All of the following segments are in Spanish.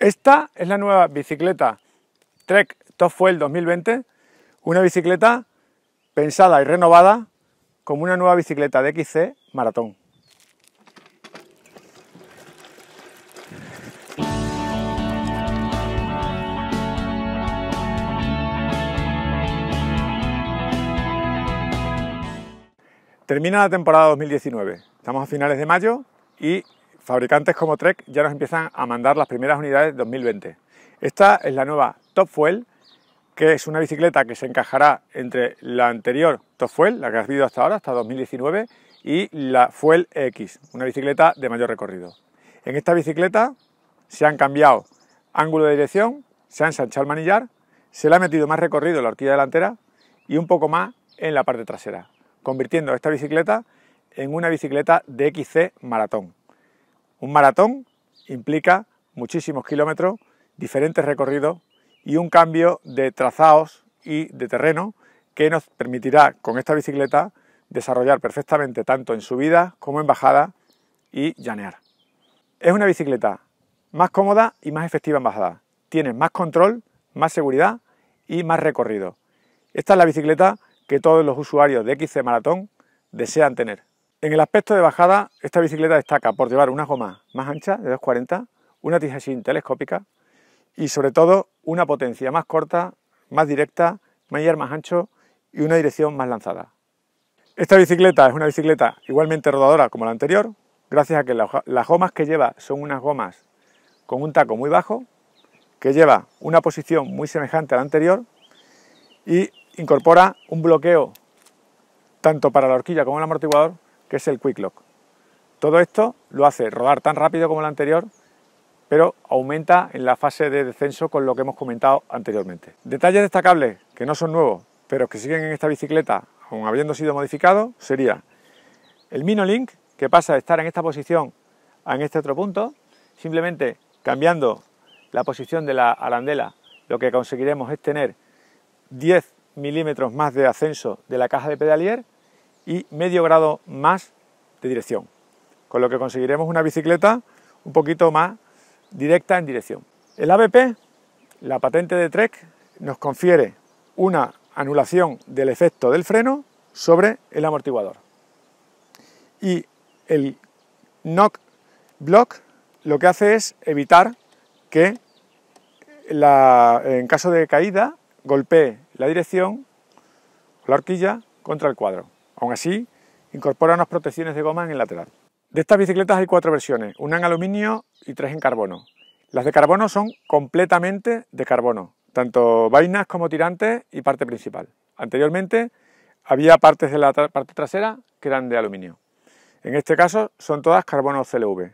Esta es la nueva bicicleta Trek Top Fuel 2020, una bicicleta pensada y renovada como una nueva bicicleta de XC Maratón. Termina la temporada 2019, estamos a finales de mayo y fabricantes como Trek ya nos empiezan a mandar las primeras unidades 2020. Esta es la nueva Top Fuel, que es una bicicleta que se encajará entre la anterior Top Fuel, la que has visto hasta ahora, hasta 2019, y la Fuel X, una bicicleta de mayor recorrido. En esta bicicleta se han cambiado ángulo de dirección, se ha ensanchado el manillar, se le ha metido más recorrido en la horquilla delantera y un poco más en la parte trasera, convirtiendo esta bicicleta en una bicicleta de XC Maratón. Un maratón implica muchísimos kilómetros, diferentes recorridos y un cambio de trazados y de terreno que nos permitirá con esta bicicleta desarrollar perfectamente tanto en subida como en bajada y llanear. Es una bicicleta más cómoda y más efectiva en bajada. Tiene más control, más seguridad y más recorrido. Esta es la bicicleta que todos los usuarios de XC Maratón desean tener. En el aspecto de bajada, esta bicicleta destaca por llevar una goma más ancha de 240, una tija sin telescópica y sobre todo una potencia más corta, más directa, mayor más ancho y una dirección más lanzada. Esta bicicleta es una bicicleta igualmente rodadora como la anterior, gracias a que las gomas que lleva son unas gomas con un taco muy bajo, que lleva una posición muy semejante a la anterior y incorpora un bloqueo tanto para la horquilla como el amortiguador que es el Quick Lock. Todo esto lo hace rodar tan rápido como el anterior, pero aumenta en la fase de descenso con lo que hemos comentado anteriormente. Detalles destacables que no son nuevos, pero que siguen en esta bicicleta, aun habiendo sido modificado, sería el Minolink, que pasa de estar en esta posición a en este otro punto, simplemente cambiando la posición de la arandela, lo que conseguiremos es tener 10 milímetros más de ascenso de la caja de pedalier y medio grado más de dirección, con lo que conseguiremos una bicicleta un poquito más directa en dirección. El ABP, la patente de Trek, nos confiere una anulación del efecto del freno sobre el amortiguador. Y el knock block lo que hace es evitar que en caso de caída golpee la dirección, la horquilla, contra el cuadro. Aún así, incorpora unas protecciones de goma en el lateral. De estas bicicletas hay cuatro versiones, una en aluminio y tres en carbono. Las de carbono son completamente de carbono, tanto vainas como tirantes y parte principal. Anteriormente había partes de la parte trasera que eran de aluminio. En este caso son todas carbono CLV.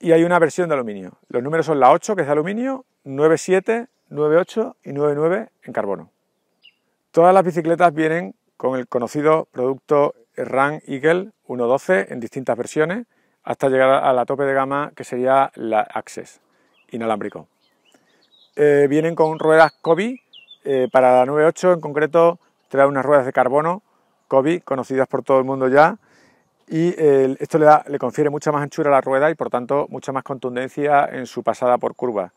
Y hay una versión de aluminio. Los números son la 8 que es de aluminio, 97, 98 y 99 en carbono. Todas las bicicletas vienen con el conocido producto RAN Eagle 1.12 en distintas versiones hasta llegar a la tope de gama que sería la Access inalámbrico. Eh, vienen con ruedas Kobe, eh, para la 9.8 en concreto trae unas ruedas de carbono Kobe conocidas por todo el mundo ya y eh, esto le, le confiere mucha más anchura a la rueda y por tanto mucha más contundencia en su pasada por curva.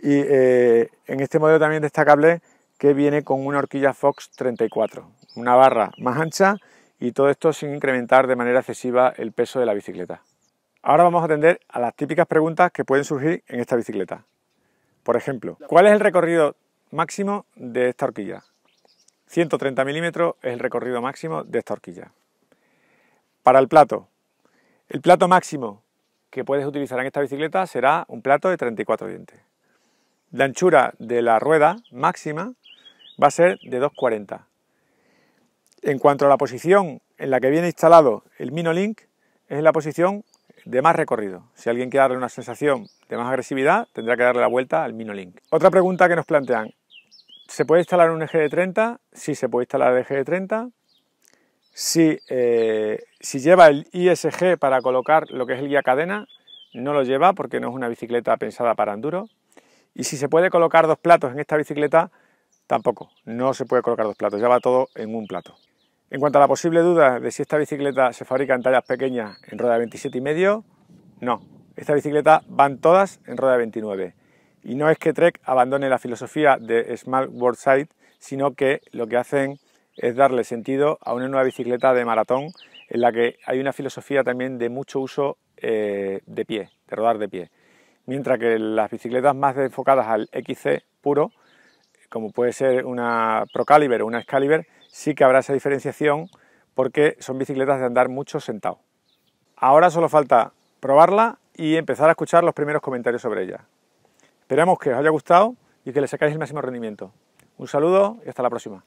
Y en este modelo también destacable que viene con una horquilla Fox 34 una barra más ancha y todo esto sin incrementar de manera excesiva el peso de la bicicleta. Ahora vamos a atender a las típicas preguntas que pueden surgir en esta bicicleta. Por ejemplo, ¿cuál es el recorrido máximo de esta horquilla? 130 milímetros es el recorrido máximo de esta horquilla. Para el plato, el plato máximo que puedes utilizar en esta bicicleta será un plato de 34 dientes. La anchura de la rueda máxima va a ser de 240 en cuanto a la posición en la que viene instalado el MinoLink, es la posición de más recorrido. Si alguien quiere darle una sensación de más agresividad, tendrá que darle la vuelta al MinoLink. Otra pregunta que nos plantean, ¿se puede instalar un eje de 30? Sí, se puede instalar el eje de 30. Si, eh, si lleva el ISG para colocar lo que es el guía cadena, no lo lleva porque no es una bicicleta pensada para enduro. Y si se puede colocar dos platos en esta bicicleta, Tampoco, no se puede colocar dos platos, ya va todo en un plato. En cuanto a la posible duda de si esta bicicleta se fabrica en tallas pequeñas en rueda 27 y medio, no. Esta bicicleta van todas en rueda 29. Y no es que Trek abandone la filosofía de Small World Side, sino que lo que hacen es darle sentido a una nueva bicicleta de maratón en la que hay una filosofía también de mucho uso eh, de pie, de rodar de pie. Mientras que las bicicletas más enfocadas al XC puro, como puede ser una Procaliber o una Excalibur, sí que habrá esa diferenciación porque son bicicletas de andar mucho sentado. Ahora solo falta probarla y empezar a escuchar los primeros comentarios sobre ella. Esperamos que os haya gustado y que le sacáis el máximo rendimiento. Un saludo y hasta la próxima.